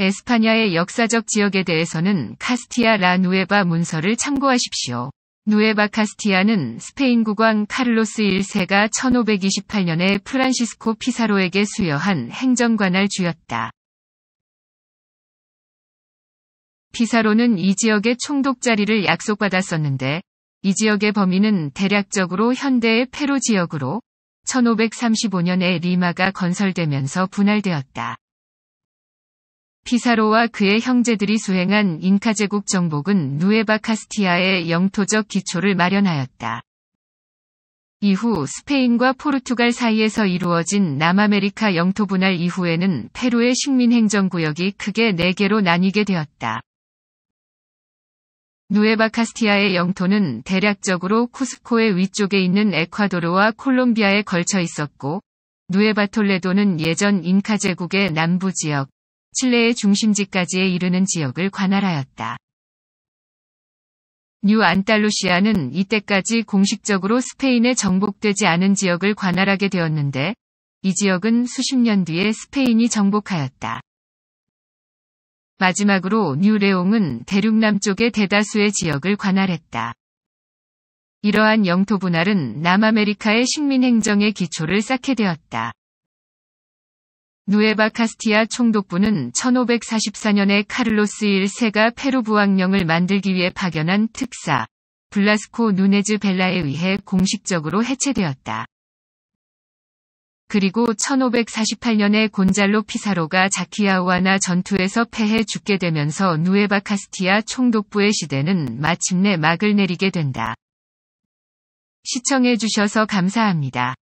에스파냐의 역사적 지역에 대해서는 카스티아 라 누에바 문서를 참고하십시오. 누에바 카스티아는 스페인 국왕 카를로스 1세가 1528년에 프란시스코 피사로에게 수여한 행정관할 주였다. 피사로는 이 지역의 총독 자리를 약속받았었는데 이 지역의 범위는 대략적으로 현대의 페루 지역으로 1535년에 리마가 건설되면서 분할되었다. 피사로와 그의 형제들이 수행한 잉카 제국 정복은 누에바 카스티아의 영토적 기초를 마련하였다. 이후 스페인과 포르투갈 사이에서 이루어진 남아메리카 영토 분할 이후에는 페루의 식민 행정구역이 크게 4개로 나뉘게 되었다. 누에바 카스티아의 영토는 대략적으로 쿠스코의 위쪽에 있는 에콰도르와 콜롬비아에 걸쳐 있었고, 누에바 톨레도는 예전 잉카 제국의 남부 지역, 칠레의 중심지까지에 이르는 지역을 관할하였다. 뉴 안달루시아는 이때까지 공식적으로 스페인에 정복되지 않은 지역을 관할하게 되었는데 이 지역은 수십 년 뒤에 스페인이 정복하였다. 마지막으로 뉴레옹은 대륙 남쪽의 대다수의 지역을 관할했다. 이러한 영토 분할은 남아메리카의 식민 행정의 기초를 쌓게 되었다. 누에바 카스티아 총독부는 1544년에 카를로스 1세가 페루 부왕령을 만들기 위해 파견한 특사 블라스코 누네즈 벨라에 의해 공식적으로 해체되었다. 그리고 1548년에 곤잘로 피사로가 자키아우아나 전투에서 패해 죽게 되면서 누에바 카스티아 총독부의 시대는 마침내 막을 내리게 된다. 시청해주셔서 감사합니다.